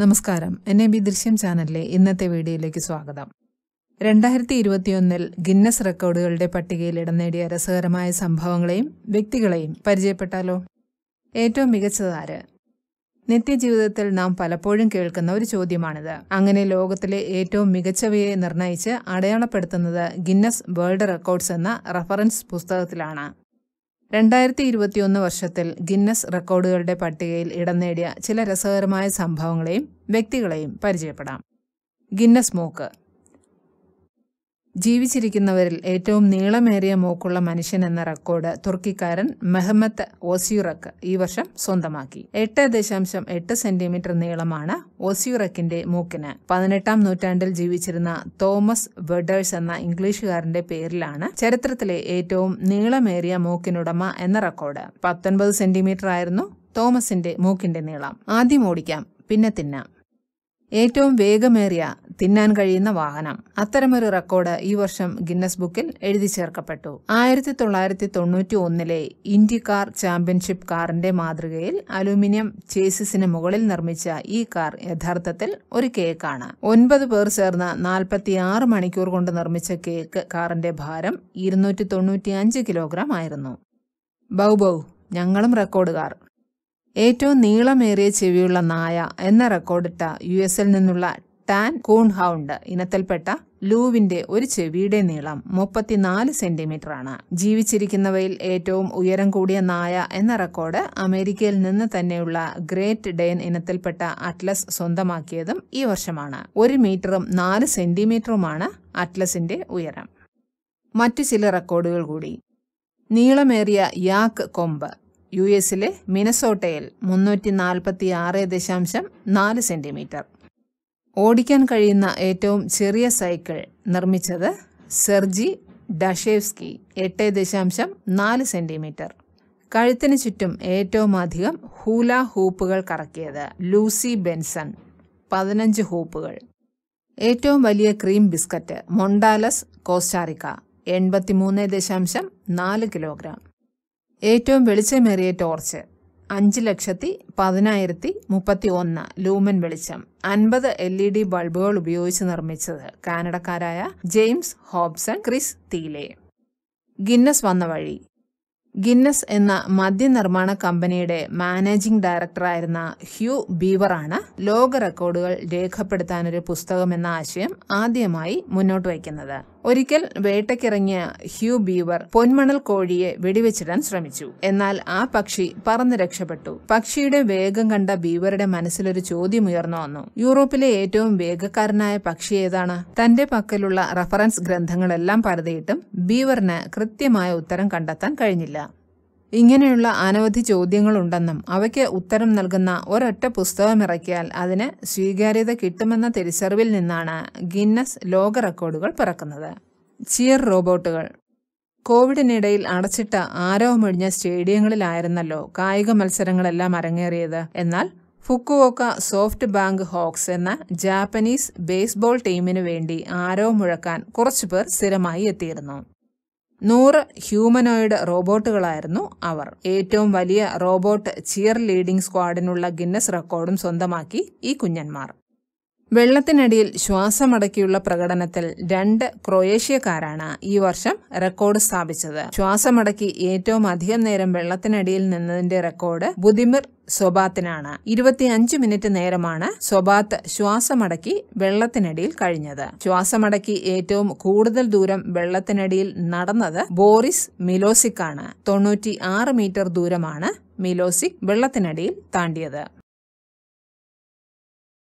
നമസ്കാരം N A B ദൃശ്യം ചാനലിലെ ഇന്നത്തെ വീഡിയോയിലേക്ക് സ്വാഗതം രണ്ടായിരത്തി ഇരുപത്തിയൊന്നിൽ ഗിന്നസ് റെക്കോർഡുകളുടെ പട്ടികയിൽ ഇടം നേടിയ രസകരമായ സംഭവങ്ങളെയും വ്യക്തികളെയും പരിചയപ്പെട്ടാലോ ഏറ്റവും മികച്ചതാര് നിത്യജീവിതത്തിൽ നാം പലപ്പോഴും കേൾക്കുന്ന ഒരു ചോദ്യമാണിത് അങ്ങനെ ലോകത്തിലെ ഏറ്റവും മികച്ചവയെ നിർണയിച്ച് അടയാളപ്പെടുത്തുന്നത് ഗിന്നസ് വേൾഡ് റെക്കോർഡ്സ് എന്ന റഫറൻസ് പുസ്തകത്തിലാണ് രണ്ടായിരത്തി ഇരുപത്തിയൊന്ന് വർഷത്തിൽ ഗിന്നസ് റെക്കോർഡുകളുടെ പട്ടികയിൽ ഇടം നേടിയ ചില രസകരമായ സംഭവങ്ങളെയും വ്യക്തികളെയും പരിചയപ്പെടാം ഗിന്നസ് മൂക്ക് ജീവിച്ചിരിക്കുന്നവരിൽ ഏറ്റവും നീളമേറിയ മൂക്കുള്ള മനുഷ്യൻ എന്ന റെക്കോർഡ് തുർക്കിക്കാരൻ മെഹമ്മത്ത് ഓസ്യൂറക്ക് ഈ വർഷം സ്വന്തമാക്കി എട്ട് ദശാംശം എട്ട് സെന്റിമീറ്റർ നീളമാണ് ഓസിയുറക്കിന്റെ മൂക്കിന് പതിനെട്ടാം നൂറ്റാണ്ടിൽ ജീവിച്ചിരുന്ന തോമസ് വെഡേഴ്സ് എന്ന ഇംഗ്ലീഷുകാരന്റെ പേരിലാണ് ചരിത്രത്തിലെ ഏറ്റവും നീളമേറിയ മൂക്കിനുടമ എന്ന റെക്കോർഡ് പത്തൊൻപത് സെന്റിമീറ്റർ ആയിരുന്നു തോമസിന്റെ മൂക്കിന്റെ നീളം ആദ്യം ഓടിക്കാം പിന്നെ തിന്നാം ഏറ്റവും വേഗമേറിയ തിന്നാൻ കഴിയുന്ന വാഹനം അത്തരമൊരു റെക്കോർഡ് ഈ വർഷം ഗിന്നസ് ബുക്കിൽ എഴുതി ചേർക്കപ്പെട്ടു ആയിരത്തി തൊള്ളായിരത്തി തൊണ്ണൂറ്റി ഒന്നിലെ ഇന്ത്യ കാർ ചാമ്പ്യൻഷിപ്പ് കാറിന്റെ മാതൃകയിൽ അലൂമിനിയം ചേസിന് മുകളിൽ നിർമ്മിച്ച ഈ കാർ യഥാർത്ഥത്തിൽ ഒരു കേക്കാണ് ഒൻപത് പേർ ചേർന്ന് ആറ് മണിക്കൂർ കൊണ്ട് നിർമ്മിച്ച കേക്ക് കാറിന്റെ ഭാരം ഇരുന്നൂറ്റി അഞ്ച് കിലോഗ്രാം ആയിരുന്നു ബൗ ബൗ ഞങ്ങളും റെക്കോർഡുകാർ ഏറ്റവും നീളമേറിയ ചെവിയുള്ള നായ എന്ന റെക്കോർഡിട്ട യു എസിൽ നിന്നുള്ള ടാൻ കൂൺഹൗണ്ട് ഇനത്തിൽപ്പെട്ട ലൂവിന്റെ ഒരു ചെവിയുടെ നീളം മുപ്പത്തിനാല് സെന്റിമീറ്റർ ആണ് ജീവിച്ചിരിക്കുന്നവയിൽ ഏറ്റവും ഉയരം കൂടിയ നായ എന്ന റെക്കോർഡ് അമേരിക്കയിൽ നിന്ന് തന്നെയുള്ള ഗ്രേറ്റ് ഡെയിൻ ഇനത്തിൽപ്പെട്ട അറ്റ്ലസ് സ്വന്തമാക്കിയതും ഈ വർഷമാണ് ഒരു മീറ്ററും നാല് സെന്റിമീറ്ററുമാണ് അറ്റ്ലസിന്റെ ഉയരം മറ്റു ചില റെക്കോർഡുകൾ കൂടി നീളമേറിയ യാക്ക് കൊമ്പ് യു എസിലെ മിനസോട്ടയിൽ മുന്നൂറ്റി നാൽപ്പത്തി ആറ് ദശാംശം നാല് സെന്റിമീറ്റർ ഓടിക്കാൻ കഴിയുന്ന ഏറ്റവും ചെറിയ സൈക്കിൾ നിർമ്മിച്ചത് സെർജി ഡഷേവ്സ്കി എട്ട് ദശാംശം നാല് സെൻറ്റിമീറ്റർ കഴുത്തിന് ചുറ്റും ഏറ്റവും അധികം ഹൂല ഹൂപ്പുകൾ കറക്കിയത് ലൂസി ബെൻസൺ പതിനഞ്ച് ഹൂപ്പുകൾ ഏറ്റവും വലിയ ക്രീം ബിസ്ക്കറ്റ് മൊണ്ടാലസ് കോസ്റ്റാറിക്ക എൺപത്തിമൂന്ന് ദശാംശം നാല് കിലോഗ്രാം ഏറ്റവും വെളിച്ചമേറിയ ടോർച്ച് അഞ്ച് ലക്ഷത്തി പതിനായിരത്തി മുപ്പത്തി ഒന്ന് ലൂമൻ വെളിച്ചം അൻപത് എൽ ഇ ഡി ബൾബുകൾ ഉപയോഗിച്ച് നിർമ്മിച്ചത് കാനഡക്കാരായ James Hobson Chris Thiele Guinness വന്ന വഴി ഗിന്നസ് എന്ന മദ്യനിർമ്മാണ കമ്പനിയുടെ മാനേജിംഗ് ഡയറക്ടറായിരുന്ന ഹ്യൂ ബീവറാണ് ലോക റെക്കോർഡുകൾ രേഖപ്പെടുത്താനൊരു പുസ്തകം എന്ന ആശയം ആദ്യമായി മുന്നോട്ട് വയ്ക്കുന്നത് ഒരിക്കൽ വേട്ടയ്ക്കിറങ്ങിയ ഹ്യൂ ബീവർ പൊന്മണൽ കോഴിയെ വെടിവെച്ചിടാൻ ശ്രമിച്ചു എന്നാൽ ആ പക്ഷി പറന്ന് രക്ഷപ്പെട്ടു പക്ഷിയുടെ വേഗം കണ്ട ബീവറുടെ മനസ്സിലൊരു ചോദ്യം ഉയർന്നു വന്നു യൂറോപ്പിലെ ഏറ്റവും വേഗക്കാരനായ പക്ഷി ഏതാണ് തന്റെ പക്കലുള്ള റഫറൻസ് ഗ്രന്ഥങ്ങളെല്ലാം പരതിയിട്ടും ബീവറിന് കൃത്യമായ ഉത്തരം കണ്ടെത്താൻ കഴിഞ്ഞില്ല ഇങ്ങനെയുള്ള അനവധി ചോദ്യങ്ങളുണ്ടെന്നും അവയ്ക്ക് ഉത്തരം നൽകുന്ന ഒരൊറ്റ പുസ്തകമിറക്കിയാൽ അതിന് സ്വീകാര്യത കിട്ടുമെന്ന തിരിച്ചറിവിൽ നിന്നാണ് ഗിന്നസ് ലോക റെക്കോർഡുകൾ പിറക്കുന്നത് ചിയർ റോബോട്ടുകൾ കോവിഡിനിടയിൽ അടച്ചിട്ട ആരോമൊഴിഞ്ഞ സ്റ്റേഡിയങ്ങളിലായിരുന്നല്ലോ കായിക മത്സരങ്ങളെല്ലാം അരങ്ങേറിയത് എന്നാൽ ഫുക്കുവോക്ക സോഫ്റ്റ് ബാങ്ക് ഹോക്സ് എന്ന ജാപ്പനീസ് ബേസ്ബോൾ ടീമിനു വേണ്ടി ആരോ മുഴക്കാൻ കുറച്ചുപേർ സ്ഥിരമായി എത്തിയിരുന്നു നൂറ് ഹ്യൂമനോയിഡ് റോബോട്ടുകളായിരുന്നു അവർ ഏറ്റവും വലിയ റോബോട്ട് ചിയർ ലീഡിംഗ് സ്ക്വാഡിനുള്ള ഗിന്നസ് റെക്കോർഡും സ്വന്തമാക്കി ഈ കുഞ്ഞന്മാർ വെള്ളത്തിനടിയിൽ ശ്വാസമടക്കിയുള്ള പ്രകടനത്തിൽ രണ്ട് ക്രൊയേഷ്യക്കാരാണ് ഈ വർഷം റെക്കോർഡ് സ്ഥാപിച്ചത് ശ്വാസമടക്കി ഏറ്റവും അധികം നേരം വെള്ളത്തിനടിയിൽ നിന്നതിന്റെ റെക്കോർഡ് ബുദിമിർ സൊബാത്തിനാണ് ഇരുപത്തിയഞ്ച് മിനിറ്റ് നേരമാണ് സൊബാത്ത് ശ്വാസമടക്കി വെള്ളത്തിനടിയിൽ കഴിഞ്ഞത് ശ്വാസമടക്കി ഏറ്റവും കൂടുതൽ ദൂരം വെള്ളത്തിനടിയിൽ നടന്നത് ബോറിസ് മിലോസിക്കാണ് തൊണ്ണൂറ്റി മീറ്റർ ദൂരമാണ് മിലോസിക് വെള്ളത്തിനടിയിൽ താണ്ടിയത്